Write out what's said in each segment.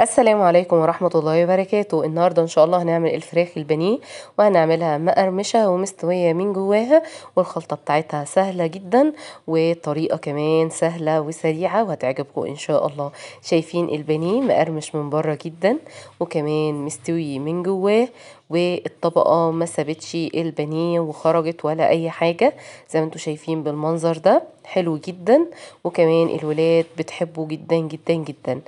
السلام عليكم ورحمة الله وبركاته النهاردة إن شاء الله هنعمل الفراخ البنيه وهنعملها مقرمشة ومستوية من جواها والخلطة بتاعتها سهلة جدا والطريقة كمان سهلة وسريعة وهتعجبكم إن شاء الله شايفين البنيه مقرمش من بره جدا وكمان مستوي من جواه والطبقة ما سابتش البانيه وخرجت ولا اي حاجة زي ما انتم شايفين بالمنظر ده حلو جدا وكمان الولاد بتحبه جدا جدا جدا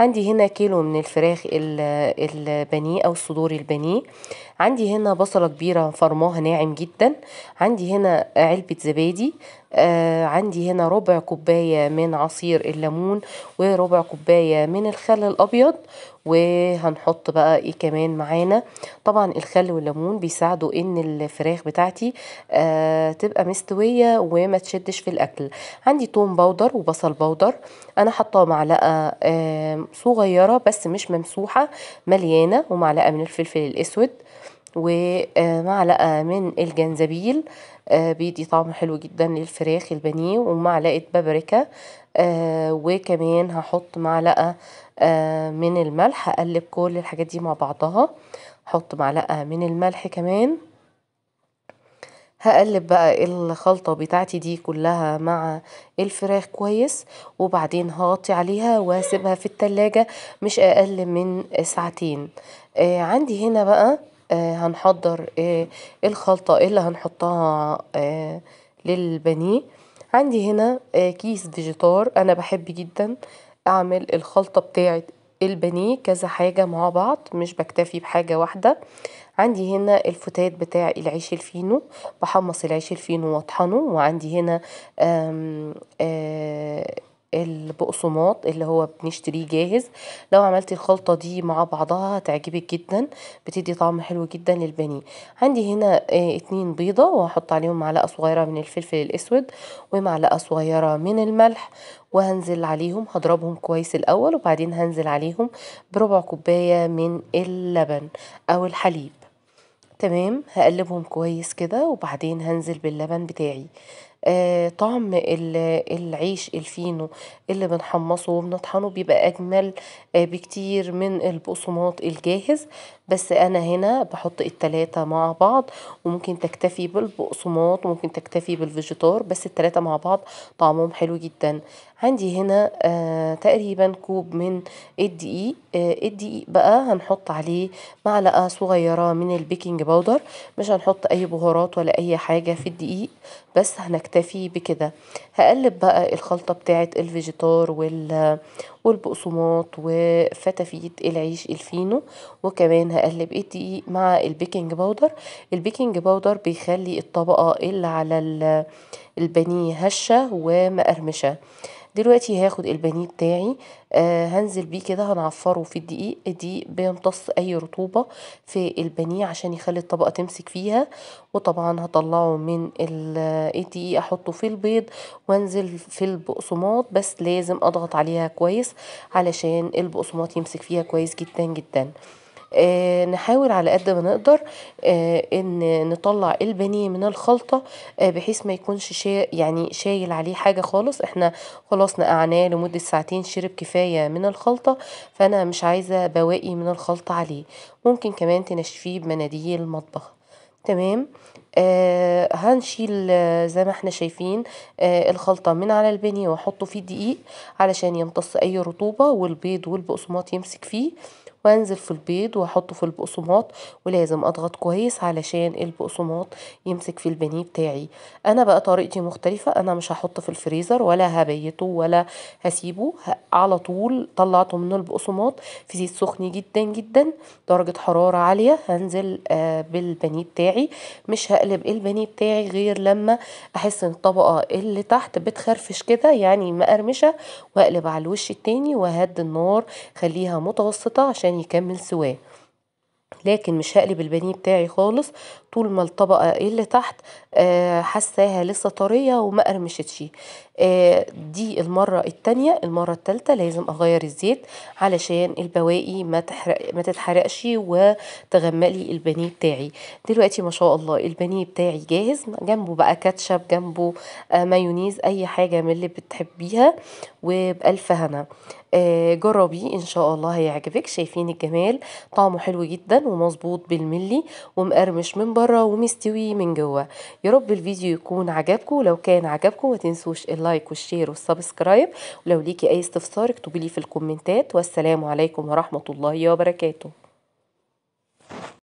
عندي هنا كيلو من الفراخ البانيه او صدور البانيه عندي هنا بصلة كبيرة فرماها ناعم جدا عندي هنا علبة زبادي آه، عندي هنا ربع كوباية من عصير الليمون وربع كوباية من الخل الأبيض وهنحط بقى ايه كمان معانا طبعا الخل والليمون بيساعدوا ان الفراخ بتاعتي آه تبقى مستوية وما تشدش في الاكل عندي توم بودر وبصل بودر انا حاطه معلقة آه صغيرة بس مش ممسوحة مليانة ومعلقة من الفلفل الاسود ومعلقة آه، آه، من الجنزبيل آه، بيدي طعم حلو جدا للفراخ البانيه ومعلقة بابريكا وكمان هحط معلقة من الملح اقلب كل الحاجات دي مع بعضها احط معلقة من الملح كمان هقلب بقى الخلطة بتاعتي دي كلها مع الفراخ كويس وبعدين هغطي عليها واسيبها في التلاجة مش اقل من ساعتين عندي هنا بقى آه، هنحضر آه، إيه الخلطة إيه اللي هنحطها آه، للبني عندي هنا كيس ديجيتار أنا بحب جدا أعمل الخلطة بتاعة البني كذا حاجة مع بعض مش بكتفي بحاجة واحدة، عندي هنا الفتات بتاع العيش الفينو بحمص العيش الفينو واطحنه، وعندي هنا البقسماط اللي هو بنشتريه جاهز لو عملتي الخلطة دي مع بعضها هتعجبك جدا بتدي طعم حلو جدا للبانيه عندي هنا آه، اتنين بيضة وهحط عليهم معلقة صغيرة من الفلفل الاسود ومعلقة صغيرة من الملح وهنزل عليهم هضربهم كويس الاول وبعدين هنزل عليهم بربع كوباية من اللبن او الحليب تمام هقلبهم كويس كده وبعدين هنزل باللبن بتاعي آه، طعم العيش الفينو اللي بنحمصه وبنطحنه بيبقى أجمل آه، بكتير من البقسماط الجاهز بس أنا هنا بحط التلاتة مع بعض وممكن تكتفي بالبقسماط وممكن تكتفي بالفيجيتار بس التلاتة مع بعض طعمهم حلو جدا عندي هنا آه تقريبا كوب من الدقيق آه الدقيق بقى هنحط عليه معلقة صغيرة من البيكنج باودر مش هنحط اي بهارات ولا اي حاجة في الدقيق بس هنكتفي بكده هقلب بقى الخلطة بتاعت الفيجيتار وال والبقسماط وفتافيت العيش الفينو وكمان هقلب إيه الدقيق مع البيكنج باودر البيكنج باودر بيخلي الطبقة اللي على البانيه هشة ومقرمشة دلوقتي هاخد البانيه بتاعي آه، هنزل بيه كده هنعفره في الدقيق الدقيق بيمتص اي رطوبة في البانيه عشان يخلي الطبقة تمسك فيها وطبعا هطلعه من الدقيق احطه في البيض وانزل في البقسماط بس لازم اضغط عليها كويس علشان البقسماط يمسك فيها كويس جدا جدا آه، نحاول على قد ما نقدر آه، ان نطلع البانيه من الخلطة آه، بحيث ما يكونش شا يعني شايل عليه حاجة خالص احنا خلاص نقعناه لمدة ساعتين شرب كفاية من الخلطة فانا مش عايزة بواقي من الخلطة عليه ممكن كمان تنشفيه بمناديل مطبخ تمام آه هنشيل زي ما احنا شايفين آه الخلطة من على البنية واحطه في الدقيق علشان يمتص اي رطوبة والبيض والبقسماط يمسك فيه وانزل في البيض واحطه في البقسماط ولازم اضغط كويس علشان البقسماط يمسك في البني بتاعي انا بقى طريقتي مختلفة انا مش هحطه في الفريزر ولا هبيته ولا هسيبه على طول طلعته من البقسماط في زيت سخن جدا جدا درجة حرارة عالية هنزل آه، بالبني بتاعي مش هقلب البني بتاعي غير لما احس ان الطبقة اللي تحت بتخرفش كده يعني مقرمشة واقلب على الوش التاني وهد النار خليها متوسطة عشان عشان يكمل سواه لكن مش هقلب البانيه بتاعي خالص طول ما الطبقة اللي تحت آه، حساها لسه طرية وما قرمشتش آه، دي المرة التانية المرة التالتة لازم اغير الزيت علشان البواقي ما تحرق ما تتحرقش وتغمقلي البانيه بتاعي دلوقتي ما شاء الله البانيه بتاعي جاهز جنبه بقى كاتشب جنبه آه، مايونيز اي حاجة من اللي بتحبيها وبألف هنا جربي ان شاء الله هيعجبك شايفين الجمال طعمه حلو جدا ومظبوط بالملي ومقرمش من بره ومستوي من جوه يا رب الفيديو يكون عجبكم ولو كان عجبكم ما تنسوش اللايك والشير والسبسكرايب ولو ليكي اي استفسار اكتبي لي في الكومنتات والسلام عليكم ورحمه الله وبركاته